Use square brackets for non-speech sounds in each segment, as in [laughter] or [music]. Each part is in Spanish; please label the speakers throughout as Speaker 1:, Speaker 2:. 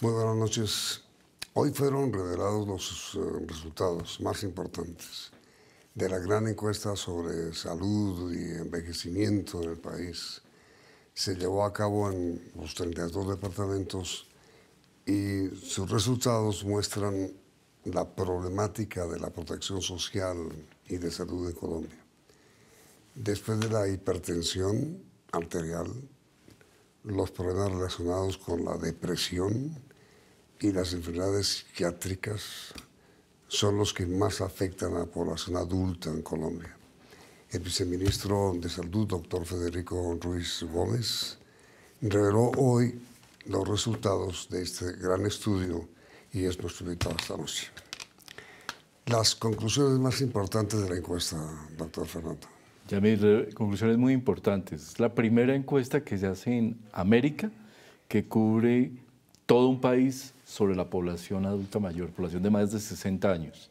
Speaker 1: Muy buenas noches. Hoy fueron revelados los eh, resultados más importantes de la gran encuesta sobre salud y envejecimiento en el país. Se llevó a cabo en los 32 departamentos y sus resultados muestran la problemática de la protección social y de salud en Colombia. Después de la hipertensión arterial, los problemas relacionados con la depresión, y las enfermedades psiquiátricas son los que más afectan a la población adulta en Colombia. El viceministro de Salud, doctor Federico Ruiz Gómez, reveló hoy los resultados de este gran estudio y es
Speaker 2: nuestro invitado esta noche.
Speaker 1: Las conclusiones más importantes
Speaker 2: de la encuesta, doctor Fernando. Ya mis conclusiones muy importantes. Es La primera encuesta que se hace en América, que cubre todo un país sobre la población adulta mayor, población de más de 60 años.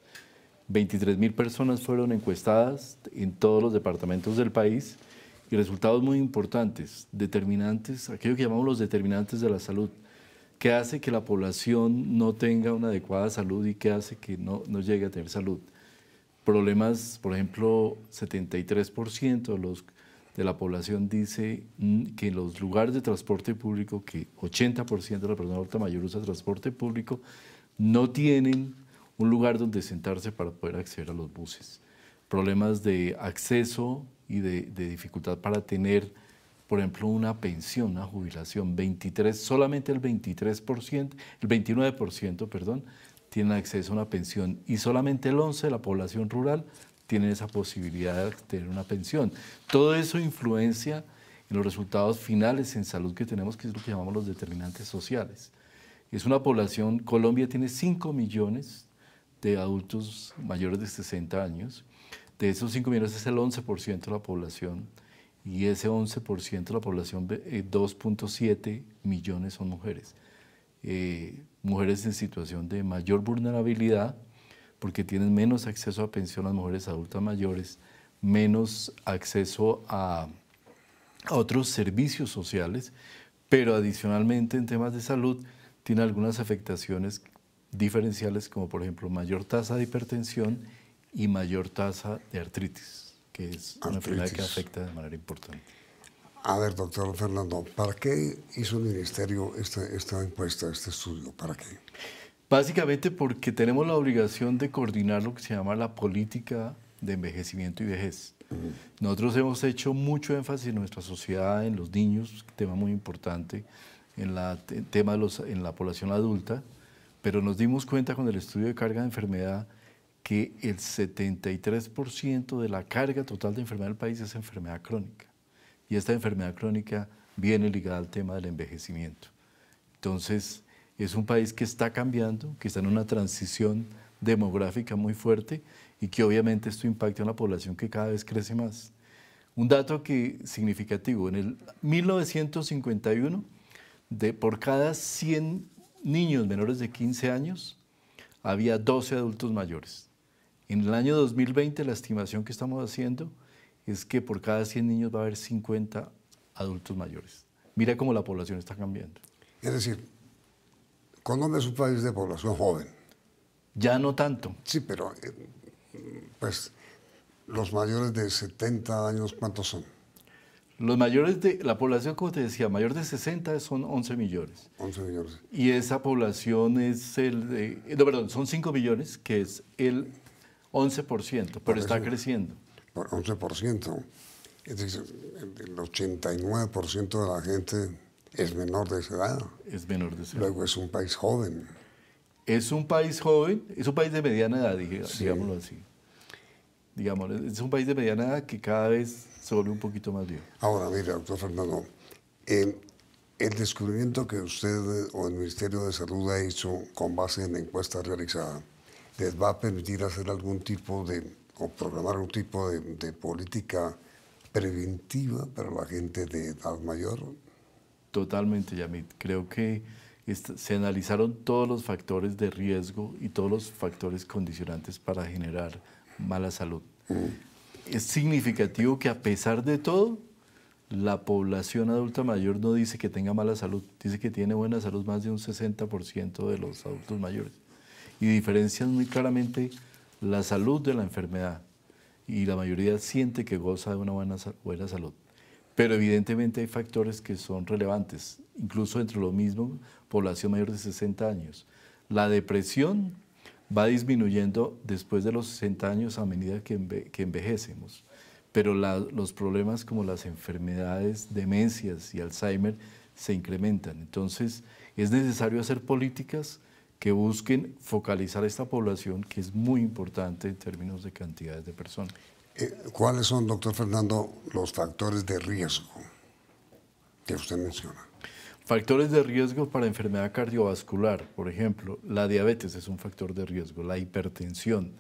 Speaker 2: 23 mil personas fueron encuestadas en todos los departamentos del país y resultados muy importantes, determinantes, aquello que llamamos los determinantes de la salud, que hace que la población no tenga una adecuada salud y que hace que no, no llegue a tener salud. Problemas, por ejemplo, 73% de los de la población dice mm, que los lugares de transporte público, que 80% de la persona adulta mayor usa transporte público, no tienen un lugar donde sentarse para poder acceder a los buses. Problemas de acceso y de, dificultad para tener, por ejemplo, una pensión, una jubilación. 23, solamente el 23%, el 29%, perdón, tienen acceso a una pensión y solamente el 11% de la población rural tienen esa posibilidad de tener una pensión. Todo eso influencia en los resultados finales en salud que tenemos, que es lo que llamamos los determinantes sociales. Es una población, Colombia tiene 5 millones de adultos mayores de 60 años. De esos 5 millones es el 11% de la población y ese 11% de la población, 2.7 eh, millones son mujeres. Eh, mujeres en situación de mayor vulnerabilidad porque tienen menos acceso a pensión las mujeres adultas mayores, menos acceso a, otros servicios sociales, pero adicionalmente en temas de salud tiene algunas afectaciones diferenciales como por ejemplo mayor tasa de hipertensión y mayor tasa de artritis, que es una enfermedad que afecta de manera importante. A ver, doctor Fernando, ¿para qué hizo el Ministerio esta encuesta, este estudio? ¿Para qué? Básicamente porque tenemos la obligación de coordinar lo que se llama la política de envejecimiento y vejez. Nosotros hemos hecho mucho énfasis en nuestra sociedad, en los niños, tema muy importante, en la, en la población adulta, pero nos dimos cuenta con el estudio de carga de enfermedad que el 73% de la carga total de enfermedad del país es enfermedad crónica. Y esta enfermedad crónica viene ligada al tema del envejecimiento. Entonces, es un país que está cambiando, que está en una transición demográfica muy fuerte y que obviamente esto impacta en la población que cada vez crece más. Un dato que significativo, en el 1951, de, por cada 100 niños menores de 15 años, había 12 adultos mayores. En el año 2020, la estimación que estamos haciendo es que por cada 100 niños va a haber 50 adultos mayores. Mira cómo la población está cambiando. Es decir, Colombia es un país de población joven.
Speaker 1: Ya no tanto. Sí, pero eh, pues los mayores de 70 años, ¿cuántos son?
Speaker 2: Los mayores de la población, como te decía, mayor de 60 son 11 millones. 11 millones. Y esa población es el de, no, perdón, son 5 millones, que es el 11%, pero está creciendo.
Speaker 1: Por 11%. Es decir, el 89% de la gente
Speaker 2: es menor de edad. Es menor de edad. Luego es un país joven. Es un país joven, es un país de mediana edad, digámoslo así. Digámoslo, es un país de mediana edad que cada vez se vuelve un poquito más viejo. Ahora, mire, doctor Fernando, el,
Speaker 1: descubrimiento que usted o el Ministerio de Salud ha hecho con base en la encuesta realizada, ¿les va a permitir hacer algún tipo de, o programar algún tipo de
Speaker 2: política preventiva para la gente de edad mayor? Totalmente, Yamit. Creo que se analizaron todos los factores de riesgo y todos los factores condicionantes para generar mala salud. Es significativo que a pesar de todo, la población adulta mayor no dice que tenga mala salud, dice que tiene buena salud más de un 60% de los adultos mayores. Y diferencian muy claramente la salud de la enfermedad. Y la mayoría siente que goza de una buena, buena salud. Pero evidentemente hay factores que son relevantes, incluso entre lo mismo población mayor de 60 años. La depresión va disminuyendo después de los 60 años a medida que, envejecemos, pero los problemas como las enfermedades, demencias y Alzheimer se incrementan. Entonces es necesario hacer políticas que busquen focalizar esta población que es muy importante en términos de cantidades de personas. Eh,
Speaker 1: ¿Cuáles son, doctor Fernando,
Speaker 2: los factores de riesgo que usted menciona? Factores de riesgo para enfermedad cardiovascular, por ejemplo, la diabetes es un factor de riesgo, la hipertensión,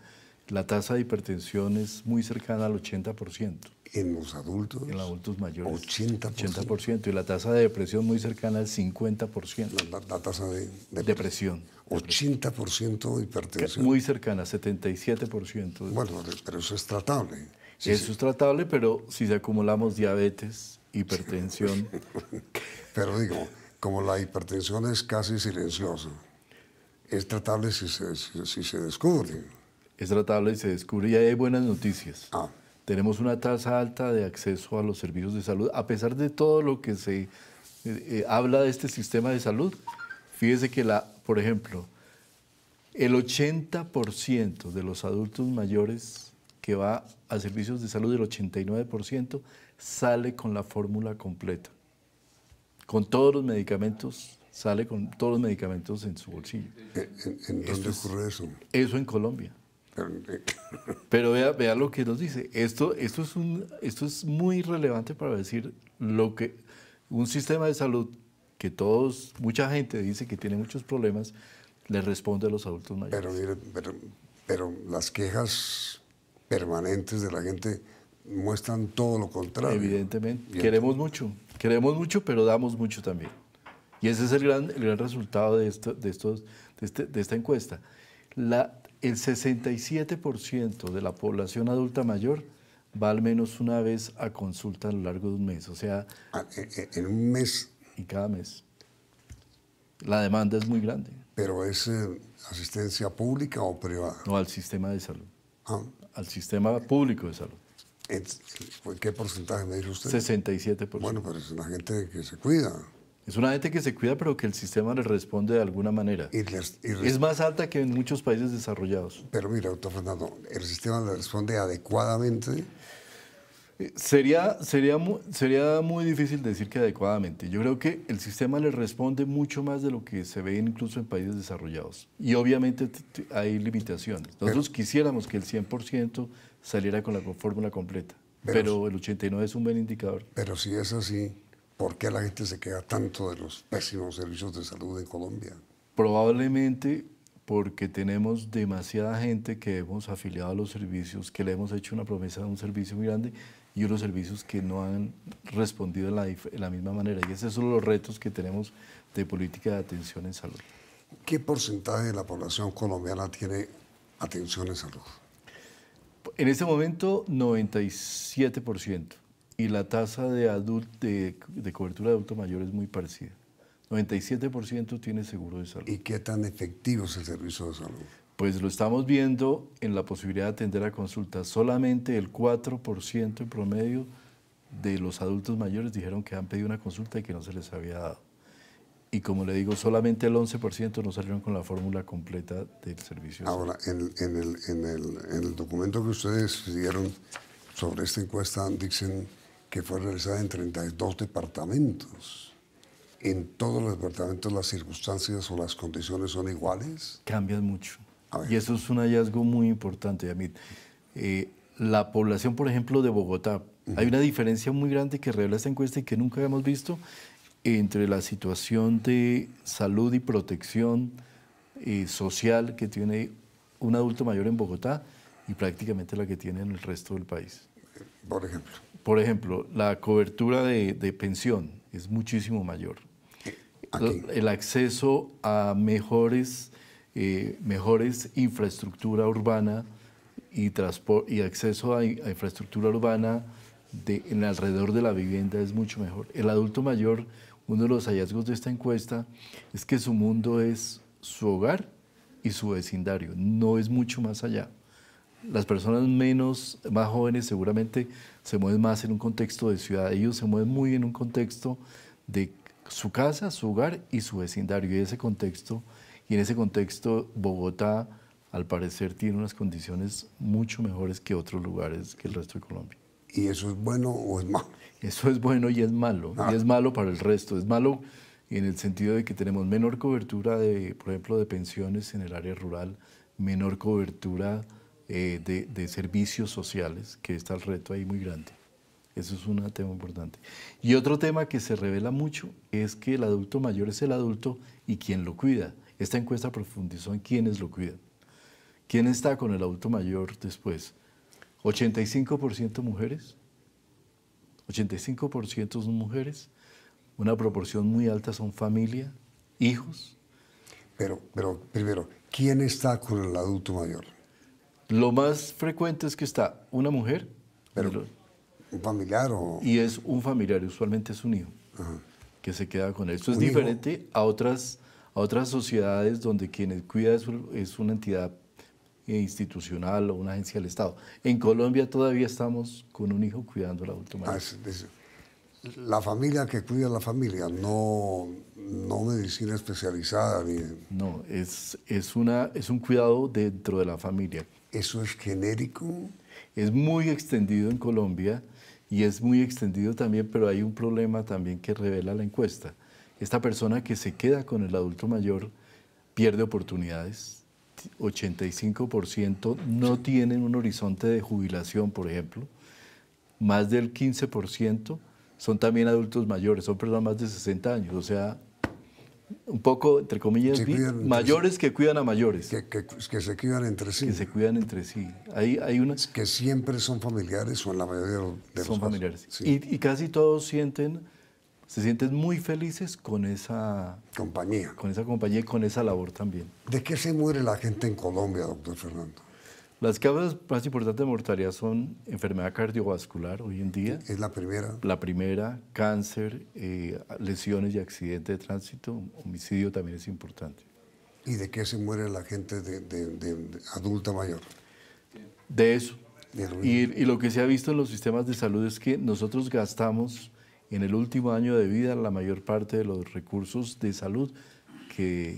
Speaker 2: la tasa de hipertensión es muy cercana al 80%. ¿En los adultos? En los adultos mayores. 80%. 80%. Y la tasa de depresión muy cercana al 50%. La, tasa de, depresión. 80% de hipertensión. Muy cercana, 77%. Bueno, pero eso es tratable. eso es tratable, pero si acumulamos diabetes, hipertensión.
Speaker 1: [laughs] pero digo, como la hipertensión es casi silenciosa, es tratable si si,
Speaker 2: si se descubre es tratable y se descubre y hay buenas noticias. Ah. Tenemos una tasa alta de acceso a los servicios de salud, a pesar de todo lo que se eh, eh, habla de este sistema de salud. Fíjese que, la, por ejemplo, el 80% de los adultos mayores que va a servicios de salud, el 89% sale con la fórmula completa. Con todos los medicamentos, sale con todos los medicamentos en su bolsillo. Eh, ocurre eso? Eso en Colombia. [laughs] Pero vea, vea lo que nos dice. Esto, esto, es un, esto es muy relevante para decir lo que un sistema de salud que todos, mucha gente dice que tiene muchos problemas, le responde a los adultos mayores. Pero, pero, las quejas permanentes de la gente
Speaker 1: muestran todo lo contrario. Evidentemente, queremos
Speaker 2: mucho, queremos mucho, pero damos mucho también. Y ese es el gran, resultado de, esto, de, estos, de este, esta encuesta. La, el 67% de la población adulta mayor va al menos una vez a consulta a lo largo de un mes. O sea... Ah, eh, eh, en un mes. Y cada mes. La demanda es muy grande. ¿Pero es eh, asistencia pública o privada? No, al sistema de salud. Ah. Al sistema público de salud. ¿Qué
Speaker 1: porcentaje me dice usted?
Speaker 2: 67%. Bueno, pero
Speaker 1: es una gente que se cuida.
Speaker 2: Es una gente que se cuida, pero que el sistema le responde de alguna manera. es más alta que en muchos países desarrollados. Pero mira, doctor Fernando,
Speaker 1: ¿el sistema le responde adecuadamente?
Speaker 2: Eh, sería, sería, sería muy difícil decir que adecuadamente. Yo creo que el sistema le responde mucho más de lo que se ve incluso en países desarrollados. Y obviamente hay limitaciones. Nosotros quisiéramos que el 100% saliera con la fórmula completa, pero, pero el 89 es un buen indicador. Pero si es así, ¿por qué la gente se queda
Speaker 1: tanto de los pésimos servicios de salud en Colombia?
Speaker 2: Probablemente porque tenemos demasiada gente que hemos afiliado a los servicios, que le hemos hecho una promesa de un servicio muy grande y unos servicios que no han respondido de la, la misma manera. Y esos son los retos que tenemos de política de atención en salud. ¿Qué porcentaje de la población colombiana tiene atención en salud? En este momento, 97% y la tasa de, adult, de, cobertura de adultos mayores es muy parecida. 97% tiene seguro de salud. ¿Y qué tan efectivo es el servicio de salud? Pues lo estamos viendo en la posibilidad de atender a consultas. Solamente el 4% en promedio de los adultos mayores dijeron que han pedido una consulta y que no se les había dado. Y como le digo, solamente el 11% no salieron con la fórmula completa del servicio.
Speaker 1: Ahora, en, en, el, en, el, documento que ustedes dieron sobre esta encuesta dicen que fue realizada en 32 departamentos. ¿En todos los departamentos las circunstancias o las condiciones son iguales?
Speaker 2: Cambian mucho. Y eso es un hallazgo muy importante, Yamir. Eh, la población, por ejemplo, de Bogotá, hay una diferencia muy grande que revela esta encuesta y que nunca habíamos visto entre la situación de salud y protección eh, social que tiene un adulto mayor en Bogotá y prácticamente la que tiene en el resto del país. Por ejemplo. Por ejemplo, la cobertura de, pensión es muchísimo mayor. El acceso a mejores, eh, mejores infraestructura urbana y, acceso a, infraestructura urbana de, en alrededor de la vivienda es mucho mejor. El adulto mayor, uno de los hallazgos de esta encuesta es que su mundo es su hogar y su vecindario, no es mucho más allá las personas menos, más jóvenes seguramente se mueven más en un contexto de ciudad. Ellos se mueven muy en un contexto de su casa, su hogar y su vecindario. Y ese contexto, y en ese contexto Bogotá al parecer tiene unas condiciones mucho mejores que otros lugares que el resto de Colombia. ¿Y eso es bueno o es malo? Eso es bueno y es malo. Ah. Y es malo para el resto. Es malo en el sentido de que tenemos menor cobertura, de, por ejemplo, de pensiones en el área rural, menor cobertura eh, de, servicios sociales, que está el reto ahí muy grande. Eso es un tema importante. Y otro tema que se revela mucho es que el adulto mayor es el adulto y quien lo cuida. Esta encuesta profundizó en quiénes lo cuidan. ¿Quién está con el adulto mayor después? 85% mujeres, 85% son mujeres, una proporción muy alta son familia, hijos. Pero, pero primero, ¿quién está con el adulto mayor? Lo más frecuente es que está una mujer. Pero, ¿Un familiar Y es un familiar, usualmente es un hijo, que se queda con él. Esto es diferente a otras, a otras sociedades donde quien cuida es, una entidad institucional o una agencia del Estado. En Colombia todavía estamos con un hijo cuidando al adulto mayor. Ah, la familia
Speaker 1: que cuida la familia, no,
Speaker 2: no medicina especializada. No, es, es, una, es un cuidado dentro de la familia. ¿Eso es genérico? Es muy extendido en Colombia y es muy extendido también, pero hay un problema también que revela la encuesta. Esta persona que se queda con el adulto mayor pierde oportunidades. 85% no tienen un horizonte de jubilación, por ejemplo. Más del 15% son también adultos mayores, son personas más de 60 años, o sea, un poco, entre comillas, mayores que cuidan a mayores. Que, se cuidan entre sí. Que se cuidan entre sí. hay Que siempre son familiares o en la mayoría de los Son familiares. Y, casi todos sienten, se sienten muy felices con esa... Compañía. Con esa compañía y con esa labor también. ¿De qué se muere la gente en Colombia, doctor Fernando? Las causas más importantes de mortalidad son enfermedad cardiovascular hoy en día. Es la primera. La primera, cáncer, eh, lesiones y accidentes de tránsito, homicidio también es importante.
Speaker 1: ¿Y de qué se muere la gente
Speaker 2: de, adulta mayor? De eso. y, lo que se ha visto en los sistemas de salud es que nosotros gastamos en el último año de vida la mayor parte de los recursos de salud que,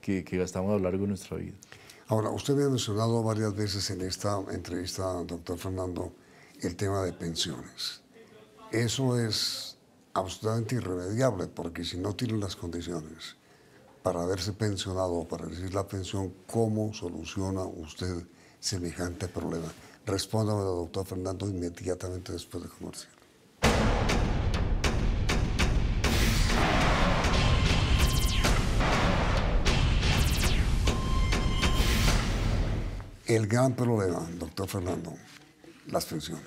Speaker 2: que gastamos a lo largo de nuestra vida.
Speaker 1: Ahora, usted me ha mencionado varias veces en esta entrevista, doctor Fernando, el tema de pensiones. Eso es absolutamente irremediable, porque si no tienen las condiciones para haberse pensionado o para recibir la pensión, ¿cómo soluciona usted semejante problema? Respóndame, doctor Fernando, inmediatamente después de comercial.
Speaker 2: el gran problema, doctor Fernando, las pensiones.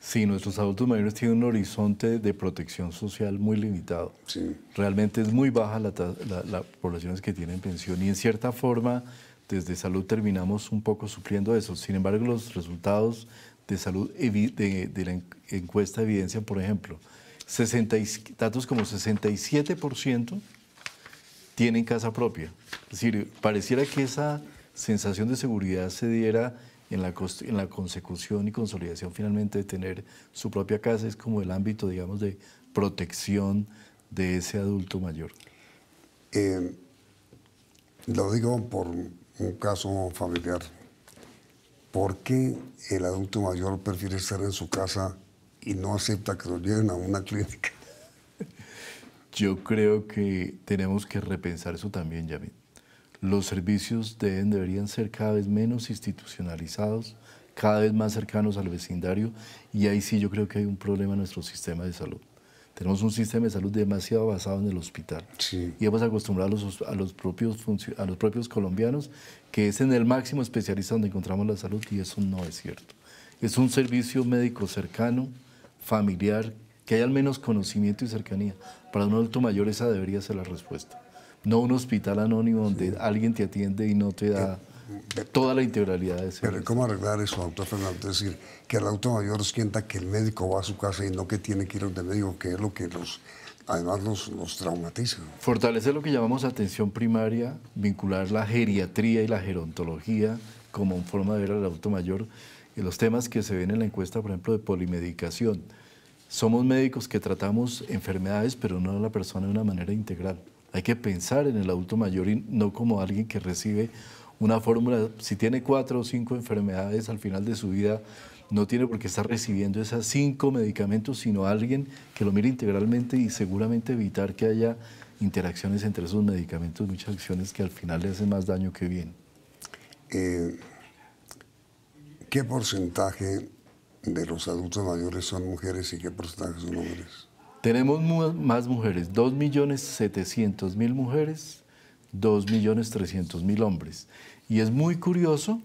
Speaker 2: Sí, nuestros adultos mayores tienen un horizonte de protección social muy limitado. Sí. Realmente es muy baja la, población que tienen pensión y en cierta forma desde salud terminamos un poco sufriendo eso. Sin embargo, los resultados de salud de, la encuesta evidencian, por ejemplo, datos como 67% tienen casa propia. Es decir, pareciera que esa sensación de seguridad se diera en la, en la consecución y consolidación finalmente de tener su propia casa, es como el ámbito, digamos, de protección de ese adulto mayor. Eh, lo digo por un caso
Speaker 1: familiar. porque el adulto mayor prefiere estar en su casa
Speaker 2: y no acepta que lo lleven a una clínica? [laughs] Yo creo que tenemos que repensar eso también, Yamit los servicios deben, deberían ser cada vez menos institucionalizados, cada vez más cercanos al vecindario y ahí sí yo creo que hay un problema en nuestro sistema de salud. Tenemos un sistema de salud demasiado basado en el hospital. Y hemos acostumbrado a los, a los, propios a los propios colombianos que es en el máximo especialista donde encontramos la salud y eso no es cierto. Es un servicio médico cercano, familiar, que haya al menos conocimiento y cercanía. Para un adulto mayor esa debería ser la respuesta no un hospital anónimo donde alguien te atiende y no te da eh, eh, toda la integralidad de ese Pero ¿cómo arreglar eso, doctor Fernando? Es decir, que el auto mayor sienta
Speaker 1: que el médico va a su casa y no que tiene que ir donde médico, que es lo que los además los, traumatiza.
Speaker 2: Fortalecer lo que llamamos atención primaria, vincular la geriatría y la gerontología como forma de ver al auto mayor. Y los temas que se ven en la encuesta, por ejemplo, de polimedicación. Somos médicos que tratamos enfermedades, pero no a la persona de una manera integral. Hay que pensar en el adulto mayor y no como alguien que recibe una fórmula. Si tiene cuatro o cinco enfermedades al final de su vida, no tiene por qué estar recibiendo esas cinco medicamentos, sino alguien que lo mire integralmente y seguramente evitar que haya interacciones entre esos medicamentos, muchas acciones que al final le hacen más daño que bien. Eh, ¿Qué porcentaje de los adultos mayores son mujeres y qué porcentaje son hombres? Tenemos más mujeres, 2.700.000 mujeres, 2.300.000 hombres. Y es muy curioso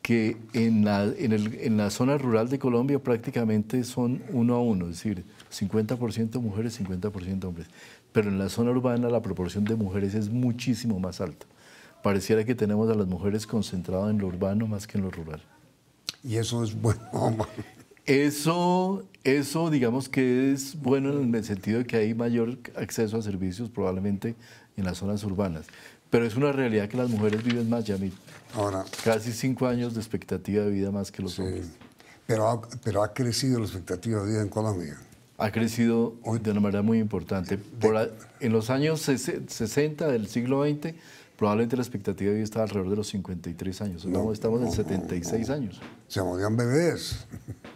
Speaker 2: que en la, en, el, en la, zona rural de Colombia prácticamente son uno a uno, es decir, 50% mujeres, 50% hombres. Pero en la zona urbana la proporción de mujeres es muchísimo más alta. Pareciera que tenemos a las mujeres concentradas en lo urbano más que en lo rural. Y eso es bueno. [laughs] Eso, eso digamos que es bueno en el sentido de que hay mayor acceso a servicios probablemente en las zonas urbanas. Pero es una realidad que las mujeres viven más, Yamil. Ahora. Casi cinco años de expectativa de vida más que los hombres. Pero ha, pero ha crecido la expectativa de vida en Colombia. Ha crecido de una manera muy importante. en los años 60 del siglo XX probablemente la expectativa de vida estaba alrededor de los 53 años. No, estamos en 76 años. Se morían bebés.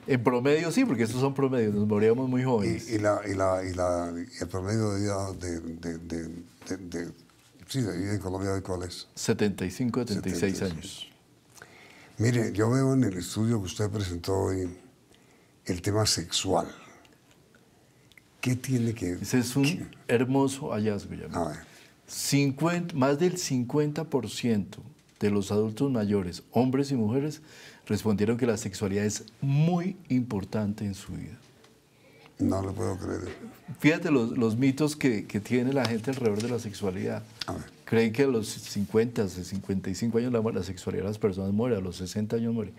Speaker 2: En promedio sí,
Speaker 1: porque estos son promedios, nos moríamos muy jóvenes. Y, la, y, la, y el promedio de vida de, en Colombia de cuál es?
Speaker 2: 75, 76
Speaker 1: años. Mire, yo veo en el estudio que usted presentó hoy el
Speaker 2: tema sexual. ¿Qué tiene que...? ver? Ese es un hermoso hallazgo, ya más del 50% de los adultos mayores, hombres y mujeres, respondieron que la sexualidad es muy importante en su vida. No lo puedo creer. Fíjate los, mitos que, tiene la gente alrededor de la sexualidad. Creen que a los 50, 55 años la, sexualidad de las personas muere, a los 60 años muere.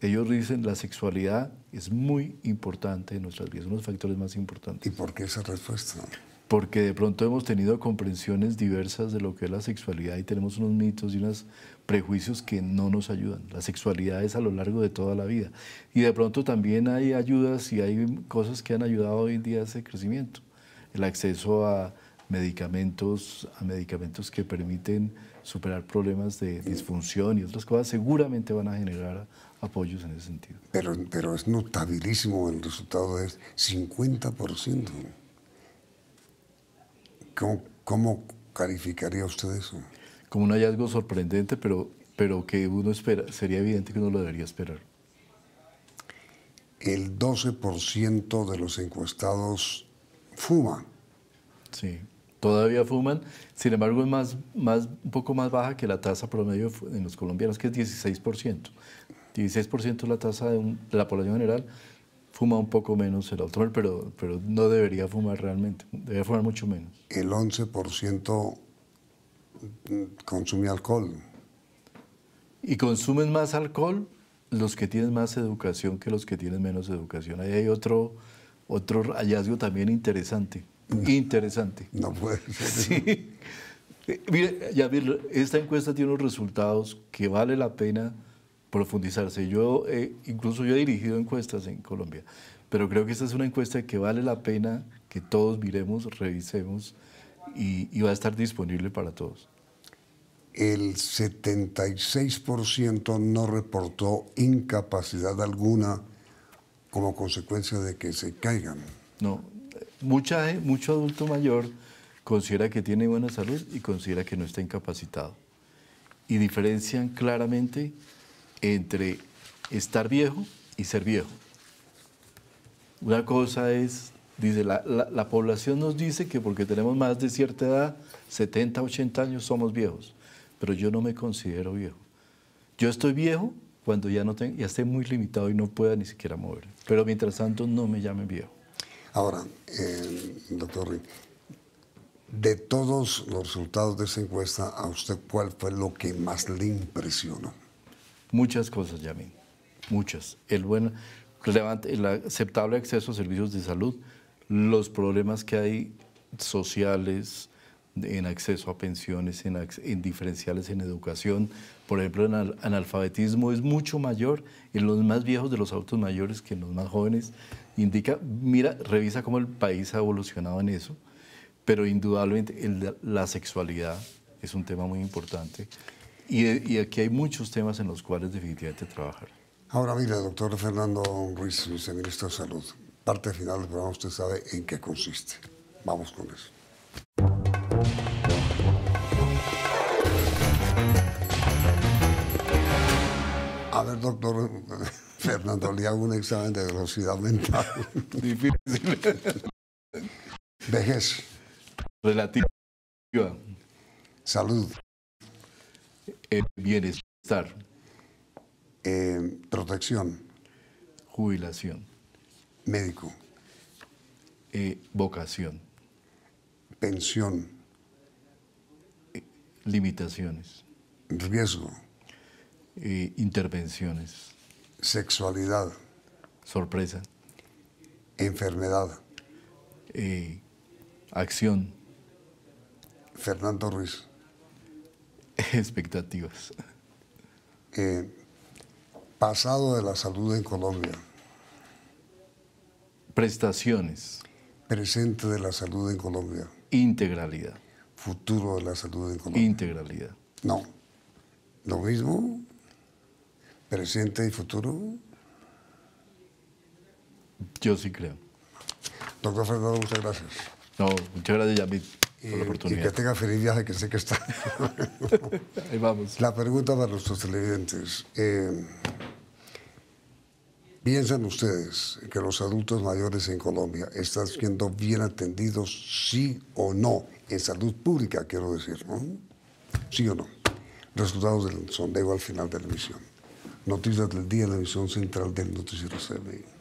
Speaker 2: Ellos dicen la sexualidad es muy importante en nuestras vidas, uno de los factores más importantes. ¿Y por qué esa respuesta? porque de pronto hemos tenido comprensiones diversas de lo que es la sexualidad y tenemos unos mitos y unos prejuicios que no nos ayudan. La sexualidad es a lo largo de toda la vida. Y de pronto también hay ayudas y hay cosas que han ayudado hoy en día a ese crecimiento. El acceso a medicamentos, a medicamentos que permiten superar problemas de disfunción y otras cosas, seguramente van a generar apoyos en ese sentido. Pero, pero es notabilísimo
Speaker 1: el resultado, es 50%.
Speaker 2: ¿Cómo, calificaría usted eso? Como un hallazgo sorprendente, pero, pero que uno espera, sería evidente que uno lo debería esperar. El
Speaker 1: 12%
Speaker 2: de los encuestados fuman. Sí, todavía fuman. Sin embargo, es más, más, un poco más baja que la tasa promedio en los colombianos, que es 16%. 16% es la tasa de la población general fuma un poco menos el alcohol, pero, pero no debería fumar realmente, debería fumar mucho menos. El 11% consume alcohol. Y consumen más alcohol los que tienen más educación que los que tienen menos educación. Ahí hay otro, otro hallazgo también interesante. interesante. No puede ser. [laughs] Sí. Eh, mire, Javier, esta encuesta tiene unos resultados que vale la pena profundizarse. Yo, eh, incluso yo he dirigido encuestas en Colombia, pero creo que esta es una encuesta que vale la pena que todos miremos, revisemos y, va a estar disponible para todos. El 76%
Speaker 1: no reportó incapacidad alguna como
Speaker 2: consecuencia de que se caigan. No, mucha, eh, mucho adulto mayor considera que tiene buena salud y considera que no está incapacitado. Y diferencian claramente entre estar viejo y ser viejo. Una cosa es, dice, la, población nos dice que porque tenemos más de cierta edad, 70, 80 años, somos viejos. Pero yo no me considero viejo. Yo estoy viejo cuando ya, no tengo, ya muy limitado y no pueda ni siquiera mover. Pero mientras tanto, no me llamen viejo.
Speaker 1: Ahora, eh, doctor doctor de todos los resultados de esa encuesta, ¿a usted cuál fue lo que más le impresionó?
Speaker 2: muchas cosas, Yamin, muchas. El buen, el aceptable acceso a servicios de salud, los problemas que hay sociales, en acceso a pensiones, en, en, diferenciales en educación. Por ejemplo, en analfabetismo es mucho mayor en los más viejos de los adultos mayores que en los más jóvenes. Indica, mira, revisa cómo el país ha evolucionado en eso, pero indudablemente la sexualidad es un tema muy importante. Y, aquí hay muchos temas en los cuales definitivamente trabajar. Ahora mira, doctor Fernando Ruiz, viceministro
Speaker 1: de Salud, parte final del programa usted sabe en qué consiste. Vamos con eso. A ver, doctor [laughs] Fernando, le hago un examen de velocidad mental.
Speaker 2: [laughs] Difícil.
Speaker 1: Vejez. Relativa. Salud el bienestar. Em, protección. Jubilación. Médico. Eh, vocación. Pensión. limitaciones. Riesgo.
Speaker 2: Eh, intervenciones. Sexualidad. Sorpresa. Enfermedad. Eh, acción.
Speaker 1: Fernando Ruiz. [laughs] expectativas? Eh, pasado de la salud en Colombia. Prestaciones. Presente de la salud en Colombia. Integralidad. Futuro de la salud en Colombia. Integralidad. No. Lo mismo. Presente y futuro. Yo sí creo. Doctor Fernando, muchas gracias. No, muchas gracias, Yamit. Eh, y que tenga feliz viaje, que sé que está. Ahí vamos. La pregunta para nuestros televidentes. Eh, ¿Piensan ustedes que los adultos mayores en Colombia están siendo bien atendidos, sí o no? En salud pública, quiero decir, ¿no? ¿Sí o no? Resultados del sondeo al final de la emisión. Noticias del día en la emisión central del Noticiero CBI.